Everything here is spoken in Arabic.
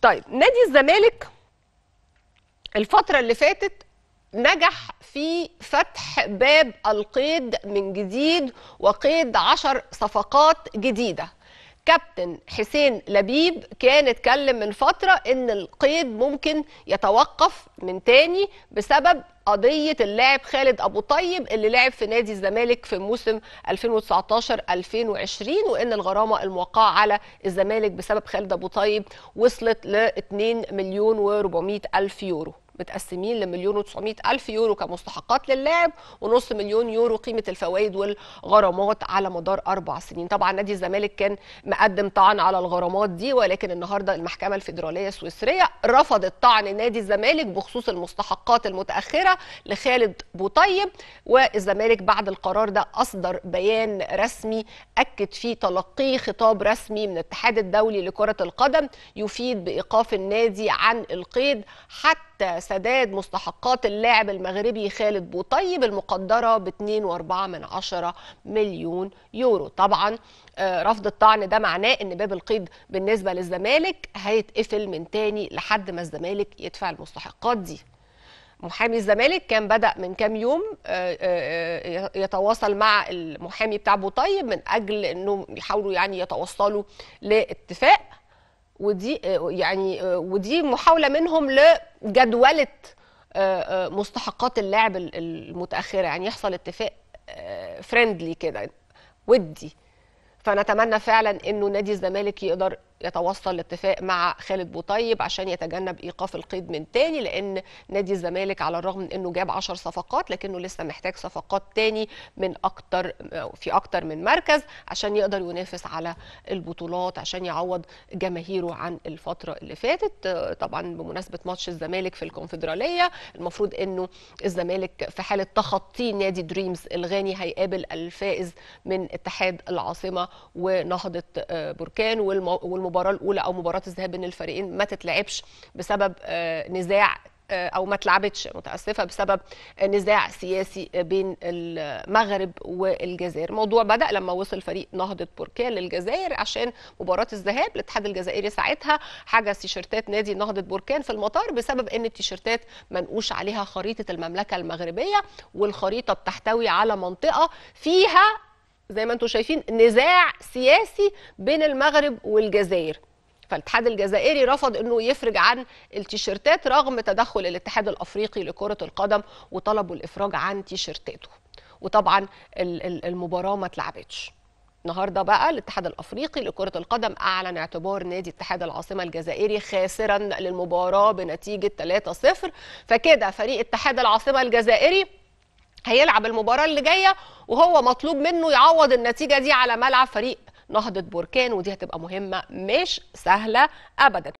طيب نادي الزمالك الفترة اللي فاتت نجح في فتح باب القيد من جديد وقيد عشر صفقات جديدة كابتن حسين لبيب كان اتكلم من فترة ان القيد ممكن يتوقف من تاني بسبب قضية اللاعب خالد أبو طيب اللي لعب في نادي الزمالك في موسم 2019-2020 وإن الغرامة الموقعة على الزمالك بسبب خالد أبو طيب وصلت ل 2 مليون و 400 ألف يورو متقسمين لمليون و900 ألف يورو كمستحقات للاعب ونص مليون يورو قيمة الفوائد والغرامات على مدار أربع سنين طبعا نادي الزمالك كان مقدم طعن على الغرامات دي ولكن النهاردة المحكمة الفيدرالية السويسرية رفضت طعن نادي الزمالك بخصوص المستحقات المتأخرة لخالد بوطيب والزمالك بعد القرار ده أصدر بيان رسمي أكد فيه تلقيه خطاب رسمي من الاتحاد الدولي لكرة القدم يفيد بإيقاف النادي عن القيد حتى سداد مستحقات اللاعب المغربي خالد بوطيب المقدره ب 2.4 مليون يورو طبعا آه، رفض الطعن ده معناه ان باب القيد بالنسبه للزمالك هيتقفل من تاني لحد ما الزمالك يدفع المستحقات دي محامي الزمالك كان بدا من كام يوم آه، آه، يتواصل مع المحامي بتاع بوطيب من اجل انهم يحاولوا يعني يتوصلوا لاتفاق ودي يعني ودي محاوله منهم لجدوله آه، آه، مستحقات اللاعب المتاخره يعني يحصل اتفاق فريندلي آه، كده ودي فنتمنى فعلا انه نادي الزمالك يقدر يتوصل لاتفاق مع خالد بوطيب عشان يتجنب ايقاف القيد من تاني لان نادي الزمالك على الرغم من انه جاب 10 صفقات لكنه لسه محتاج صفقات تاني من اكتر في اكتر من مركز عشان يقدر ينافس على البطولات عشان يعوض جماهيره عن الفتره اللي فاتت طبعا بمناسبه ماتش الزمالك في الكونفدراليه المفروض انه الزمالك في حاله تخطي نادي دريمز الغاني هيقابل الفائز من اتحاد العاصمه ونهضه آه، بركان والمو... المباراه الاولى او مباراه الذهاب بين الفريقين ما تتلعبش بسبب آه، نزاع آه، او ما تلعبتش متاسفه بسبب آه، نزاع سياسي بين المغرب والجزائر الموضوع بدا لما وصل فريق نهضه بوركيه للجزائر عشان مباراه الذهاب الاتحاد الجزائري ساعتها حجز تيشرتات نادي نهضه بوركان في المطار بسبب ان التيشرتات منقوش عليها خريطه المملكه المغربيه والخريطه بتحتوي على منطقه فيها زي ما انتم شايفين نزاع سياسي بين المغرب والجزائر فالاتحاد الجزائري رفض انه يفرج عن التيشيرتات رغم تدخل الاتحاد الافريقي لكره القدم وطلبوا الافراج عن تيشيرتاته وطبعا المباراه ما اتلعبتش النهارده بقى الاتحاد الافريقي لكره القدم اعلن اعتبار نادي اتحاد العاصمه الجزائري خاسرا للمباراه بنتيجه 3-0 فكده فريق اتحاد العاصمه الجزائري هيلعب المباراه اللي جايه وهو مطلوب منه يعوض النتيجه دي على ملعب فريق نهضه بركان ودي هتبقى مهمه مش سهله ابدا